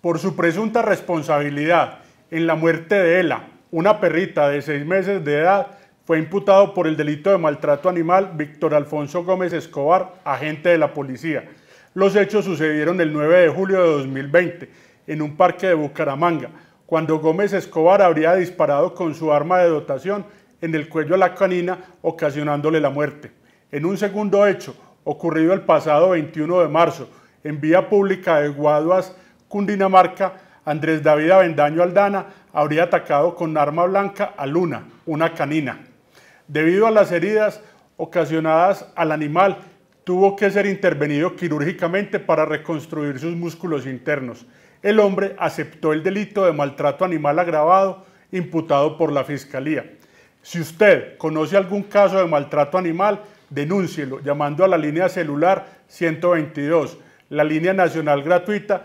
por su presunta responsabilidad en la muerte de Ela, una perrita de seis meses de edad, fue imputado por el delito de maltrato animal Víctor Alfonso Gómez Escobar, agente de la policía. Los hechos sucedieron el 9 de julio de 2020 en un parque de Bucaramanga, cuando Gómez Escobar habría disparado con su arma de dotación en el cuello a la canina, ocasionándole la muerte. En un segundo hecho, ocurrido el pasado 21 de marzo, en vía pública de Guaduas, Cundinamarca, Andrés David Avendaño Aldana habría atacado con arma blanca a Luna, una canina. Debido a las heridas ocasionadas al animal, tuvo que ser intervenido quirúrgicamente para reconstruir sus músculos internos. El hombre aceptó el delito de maltrato animal agravado imputado por la Fiscalía. Si usted conoce algún caso de maltrato animal, denúncielo llamando a la línea celular 122, la línea nacional gratuita